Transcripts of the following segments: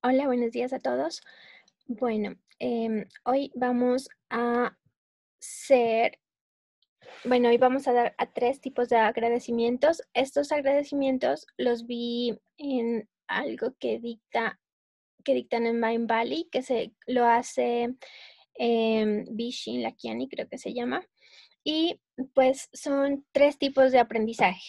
Hola, buenos días a todos. Bueno, em, hoy vamos a ser, bueno, hoy vamos a dar a tres tipos de agradecimientos. Estos agradecimientos los vi en algo que dicta, que dictan en Mind Valley, que se lo hace Bishin em, la Lakiani, creo que se llama. Y pues son tres tipos de aprendizaje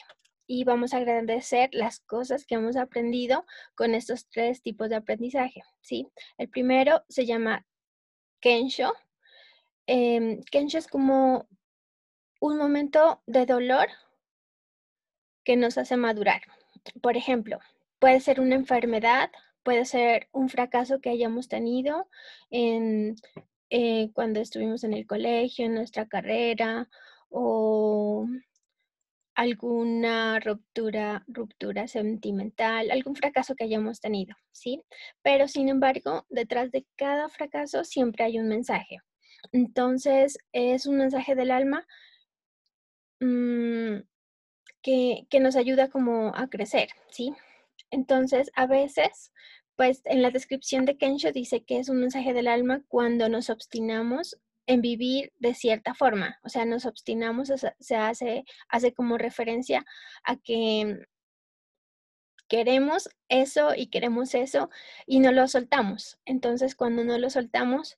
y vamos a agradecer las cosas que hemos aprendido con estos tres tipos de aprendizaje, ¿sí? El primero se llama Kensho. Em, Kensho es como un momento de dolor que nos hace madurar. Por ejemplo, puede ser una enfermedad, puede ser un fracaso que hayamos tenido eh, cuando estuvimos en el colegio, en nuestra carrera o alguna ruptura, ruptura sentimental, algún fracaso que hayamos tenido, ¿sí? Pero sin embargo, detrás de cada fracaso siempre hay un mensaje. Entonces, es un mensaje del alma mm, que, que, nos ayuda como a crecer, ¿sí? Entonces, a veces, pues en la descripción de Kensho dice que es un mensaje del alma cuando nos obstinamos en vivir de cierta forma. O sea, nos obstinamos, se hace, hace como referencia a que queremos eso y queremos eso y no lo soltamos. Entonces, cuando no lo soltamos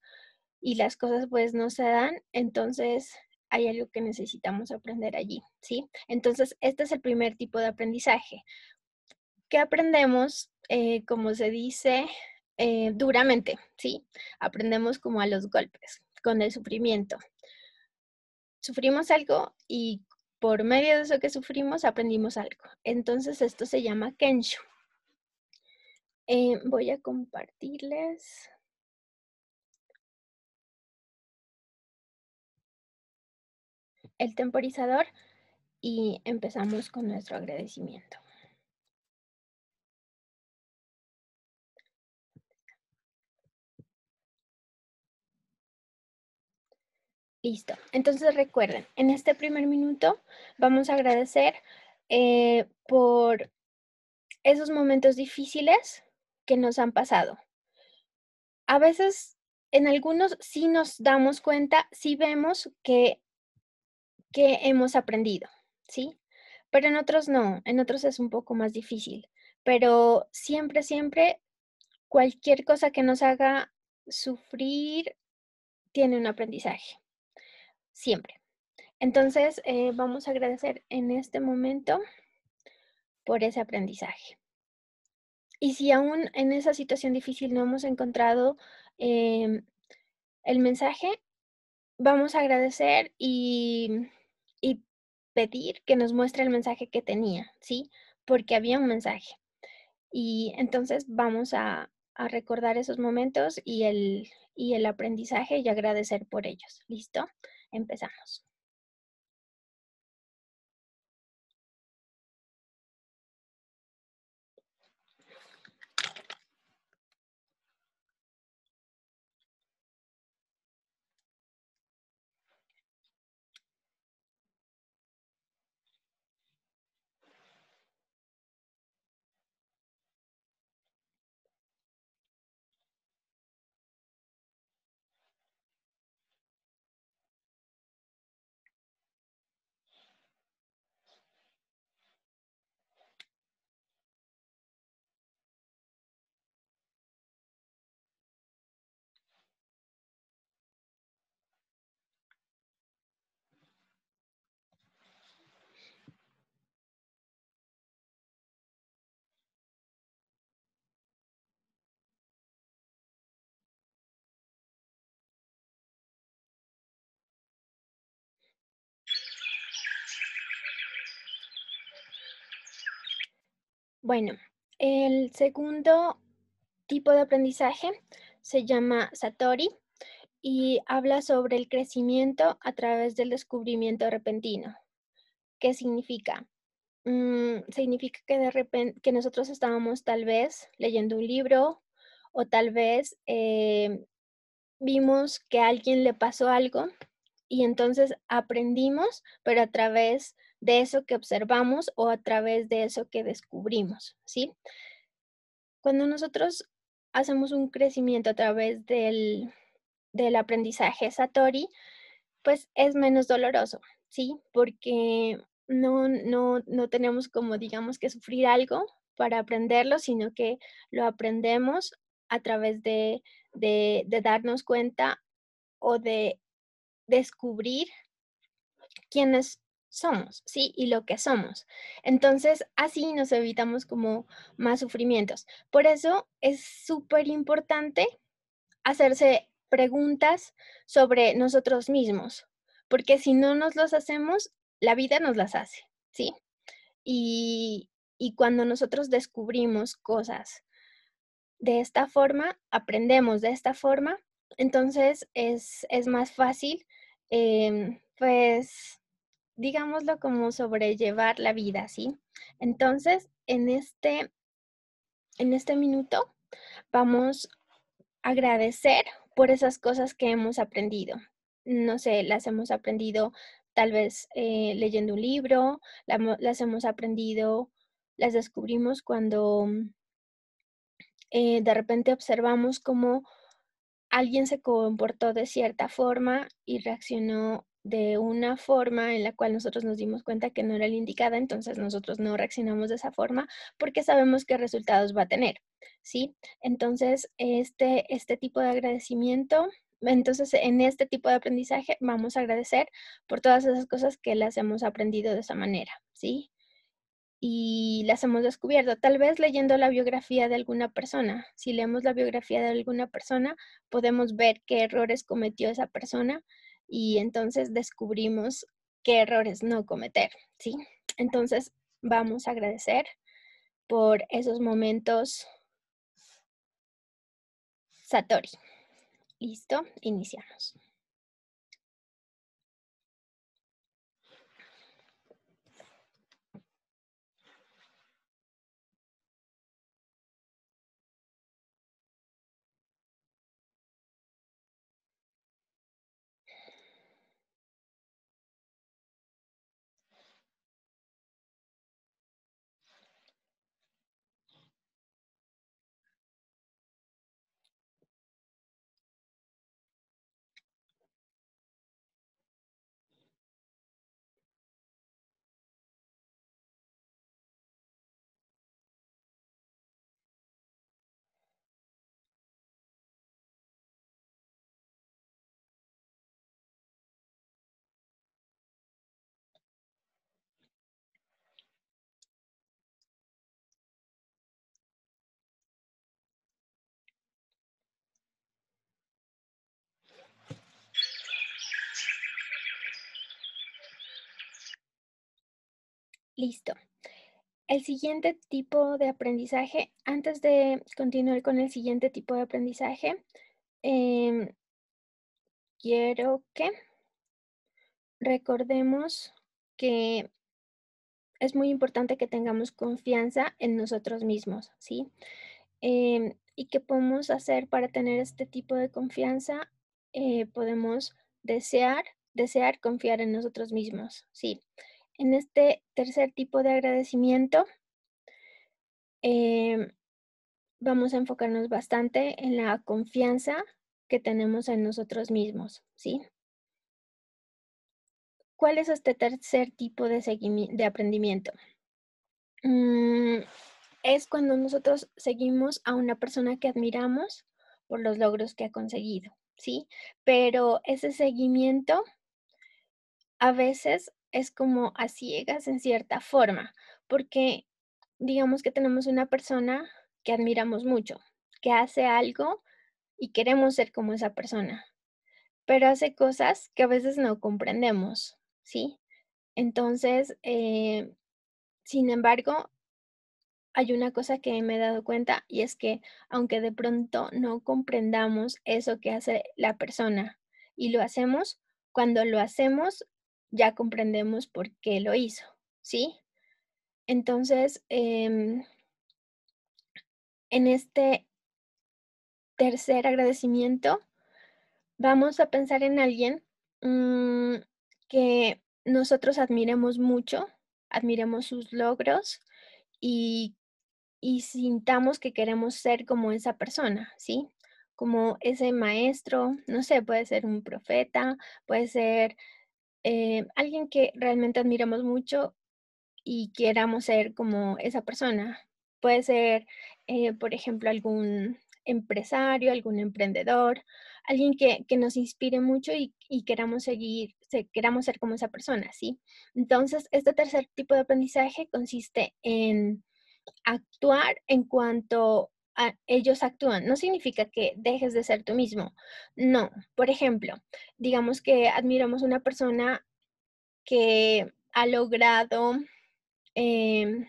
y las cosas pues no se dan, entonces hay algo que necesitamos aprender allí, ¿sí? Entonces, este es el primer tipo de aprendizaje. ¿Qué aprendemos? Eh, como se dice, eh, duramente, ¿sí? Aprendemos como a los golpes con el sufrimiento. Sufrimos algo y por medio de eso que sufrimos aprendimos algo. Entonces esto se llama Kensho. Eh, voy a compartirles. el temporizador y empezamos con nuestro agradecimiento. Listo. Entonces recuerden, en este primer minuto vamos a agradecer eh, por esos momentos difíciles que nos han pasado. A veces, en algunos sí nos damos cuenta, sí vemos que, que hemos aprendido, ¿sí? Pero en otros no, en otros es un poco más difícil. Pero siempre, siempre, cualquier cosa que nos haga sufrir tiene un aprendizaje siempre. Entonces, eh, vamos a agradecer en este momento por ese aprendizaje. Y si aún en esa situación difícil no hemos encontrado em, el mensaje, vamos a agradecer y, pedir que nos muestre el mensaje que tenía, ¿sí? Porque había un mensaje. Y entonces vamos a, recordar esos momentos y el, y el aprendizaje y agradecer por ellos, ¿listo? Empezamos. Bueno, el segundo tipo de aprendizaje se llama Satori y habla sobre el crecimiento a través del descubrimiento repentino. ¿Qué significa? Mm, significa que de repente que nosotros estábamos tal vez leyendo un libro o tal vez eh, vimos que a alguien le pasó algo y entonces aprendimos, pero a través de eso que observamos o a través de eso que descubrimos, ¿sí? Cuando nosotros hacemos un crecimiento a través del, aprendizaje Satori, pues es menos doloroso, ¿sí? Porque no, no, no tenemos como, digamos, que sufrir algo para aprenderlo, sino que lo aprendemos a través de, de, de darnos cuenta o de descubrir quiénes somos, ¿sí? Y lo que somos. Entonces, así nos evitamos como más sufrimientos. Por eso es súper importante hacerse preguntas sobre nosotros mismos, porque si no nos los hacemos, la vida nos las hace, ¿sí? Y, y cuando nosotros descubrimos cosas de esta forma, aprendemos de esta forma, entonces es, es más fácil, em, pues, digámoslo como sobrellevar la vida, ¿sí? Entonces, en este, en este minuto vamos a agradecer por esas cosas que hemos aprendido. No sé, las hemos aprendido tal vez eh, leyendo un libro, las hemos aprendido, las descubrimos cuando eh, de repente observamos cómo alguien se comportó de cierta forma y reaccionó de una forma en la cual nosotros nos dimos cuenta que no era la indicada, entonces nosotros no reaccionamos de esa forma porque sabemos qué resultados va a tener, ¿sí? Entonces, este, este tipo de agradecimiento, entonces en este tipo de aprendizaje vamos a agradecer por todas esas cosas que las hemos aprendido de esa manera, ¿sí? y las hemos descubierto. Tal vez leyendo la biografía de alguna persona. Si leemos la biografía de alguna persona, podemos ver qué errores cometió esa persona y entonces descubrimos qué errores no cometer, ¿sí? Entonces vamos a agradecer por esos momentos Satori. Listo, iniciamos. Listo. El siguiente tipo de aprendizaje, antes de continuar con el siguiente tipo de aprendizaje, em, quiero que recordemos que es muy importante que tengamos confianza en nosotros mismos, ¿sí? Em, ¿Y qué podemos hacer para tener este tipo de confianza? Eh, podemos desear, desear confiar en nosotros mismos, ¿sí? sí en este tercer tipo de agradecimiento, em, vamos a enfocarnos bastante en la confianza que tenemos en nosotros mismos, ¿sí? ¿Cuál es este tercer tipo de, de aprendimiento? Mm, es cuando nosotros seguimos a una persona que admiramos por los logros que ha conseguido, ¿sí? Pero ese seguimiento a veces es como a ciegas en cierta forma, porque digamos que tenemos una persona que admiramos mucho, que hace algo y queremos ser como esa persona, pero hace cosas que a veces no comprendemos, ¿sí? Entonces, eh, sin embargo, hay una cosa que me he dado cuenta y es que aunque de pronto no comprendamos eso que hace la persona y lo hacemos, cuando lo hacemos ya comprendemos por qué lo hizo, ¿sí? Entonces, em, en este tercer agradecimiento, vamos a pensar en alguien mm, que nosotros admiremos mucho, admiremos sus logros y, y sintamos que queremos ser como esa persona, ¿sí? Como ese maestro, no sé, puede ser un profeta, puede ser eh, alguien que realmente admiramos mucho y queramos ser como esa persona. Puede ser, eh, por ejemplo, algún empresario, algún emprendedor, alguien que, nos inspire mucho y, queramos seguir, queramos ser como esa persona, ¿sí? Entonces, este tercer tipo de aprendizaje consiste en actuar en cuanto ellos actúan. No significa que dejes de ser tú mismo. No. Por ejemplo, digamos que admiramos una persona que ha logrado, em,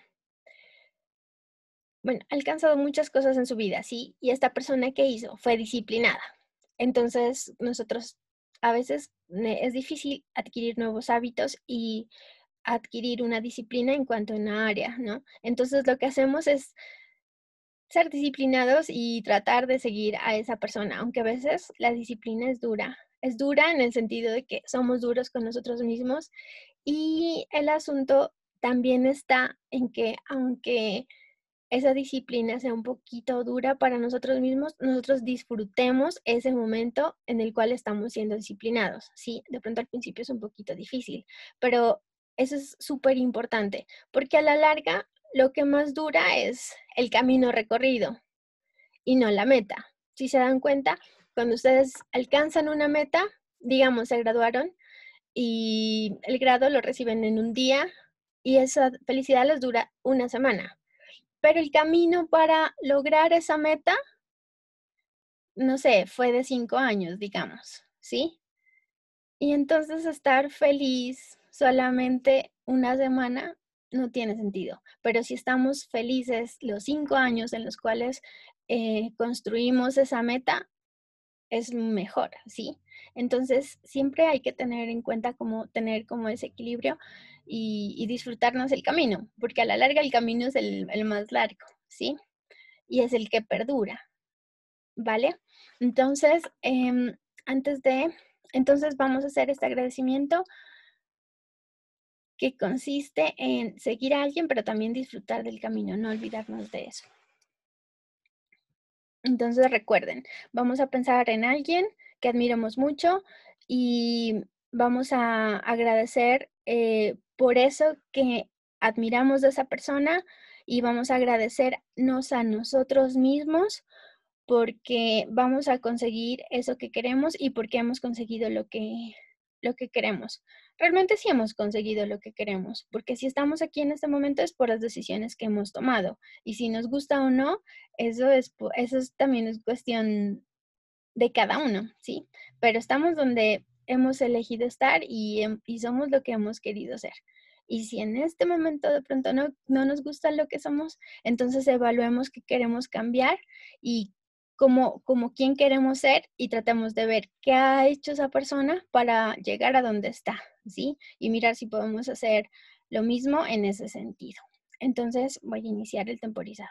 bueno, ha alcanzado muchas cosas en su vida, ¿sí? Y esta persona que hizo fue disciplinada. Entonces, nosotros a veces es difícil adquirir nuevos hábitos y adquirir una disciplina en cuanto a una área, ¿no? Entonces, lo que hacemos es ser disciplinados y tratar de seguir a esa persona, aunque a veces la disciplina es dura. Es dura en el sentido de que somos duros con nosotros mismos y el asunto también está en que aunque esa disciplina sea un poquito dura para nosotros mismos, nosotros disfrutemos ese momento en el cual estamos siendo disciplinados. Sí, de pronto al principio es un poquito difícil, pero eso es súper importante, porque a la larga lo que más dura es el camino recorrido y no la meta. Si se dan cuenta, cuando ustedes alcanzan una meta, digamos, se graduaron y el grado lo reciben en un día y esa felicidad les dura una semana. Pero el camino para lograr esa meta, no sé, fue de cinco años, digamos, ¿sí? Y entonces estar feliz solamente una semana no tiene sentido. Pero si estamos felices los cinco años en los cuales eh, construimos esa meta, es mejor, ¿sí? Entonces, siempre hay que tener en cuenta cómo tener como ese equilibrio y, disfrutarnos el camino, porque a la larga el camino es el, más largo, ¿sí? Y es el que perdura, ¿vale? Entonces, em, antes de, entonces vamos a hacer este agradecimiento que consiste en seguir a alguien, pero también disfrutar del camino, no olvidarnos de eso. Entonces recuerden, vamos a pensar en alguien que admiramos mucho y vamos a agradecer eh, por eso que admiramos de esa persona y vamos a agradecernos a nosotros mismos porque vamos a conseguir eso que queremos y porque hemos conseguido lo que lo que queremos. Realmente sí hemos conseguido lo que queremos, porque si estamos aquí en este momento es por las decisiones que hemos tomado. Y si nos gusta o no, eso, es, eso también es cuestión de cada uno, ¿sí? Pero estamos donde hemos elegido estar y, y somos lo que hemos querido ser. Y si en este momento de pronto no, no nos gusta lo que somos, entonces evaluemos qué queremos cambiar y como, como quién queremos ser y tratamos de ver qué ha hecho esa persona para llegar a donde está, ¿sí? Y mirar si podemos hacer lo mismo en ese sentido. Entonces voy a iniciar el temporizador.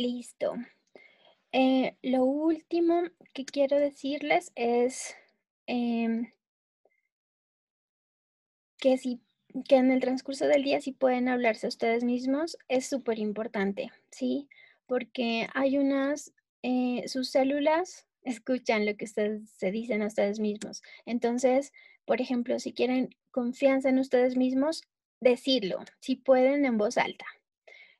Listo. Eh, lo último que quiero decirles es em, que, si, en el transcurso del día si pueden hablarse a ustedes mismos es súper importante, ¿sí? Porque hay unas, eh, sus células escuchan lo que ustedes se dicen a ustedes mismos. Entonces, por ejemplo, si quieren confianza en ustedes mismos, decirlo, si pueden en voz alta,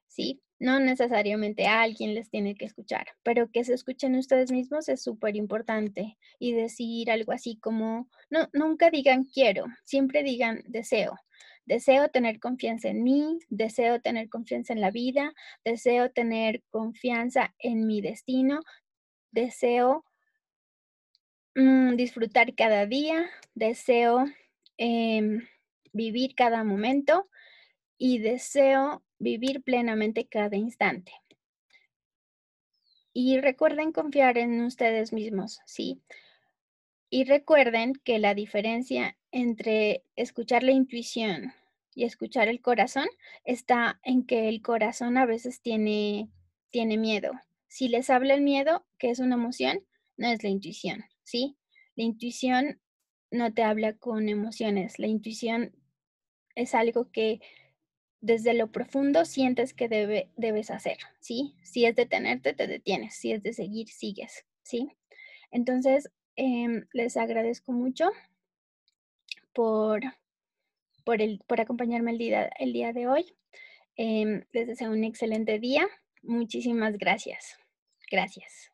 ¿sí? No necesariamente a alguien les tiene que escuchar, pero que se escuchen ustedes mismos es súper importante y decir algo así como, no, nunca digan quiero, siempre digan deseo. Deseo tener confianza en mí, deseo tener confianza en la vida, deseo tener confianza en mi destino, deseo mm, disfrutar cada día, deseo em, vivir cada momento y deseo vivir plenamente cada instante. Y recuerden confiar en ustedes mismos, ¿sí? Y recuerden que la diferencia entre escuchar la intuición y escuchar el corazón está en que el corazón a veces tiene, tiene miedo. Si les habla el miedo, que es una emoción, no es la intuición, ¿sí? La intuición no te habla con emociones, la intuición es algo que desde lo profundo sientes que debe, debes hacer, ¿sí? Si es detenerte, te detienes, si es de seguir, sigues, ¿sí? Entonces, em, les agradezco mucho por, por, el, por acompañarme el día, el día de hoy. Em, les deseo un excelente día. Muchísimas gracias. Gracias.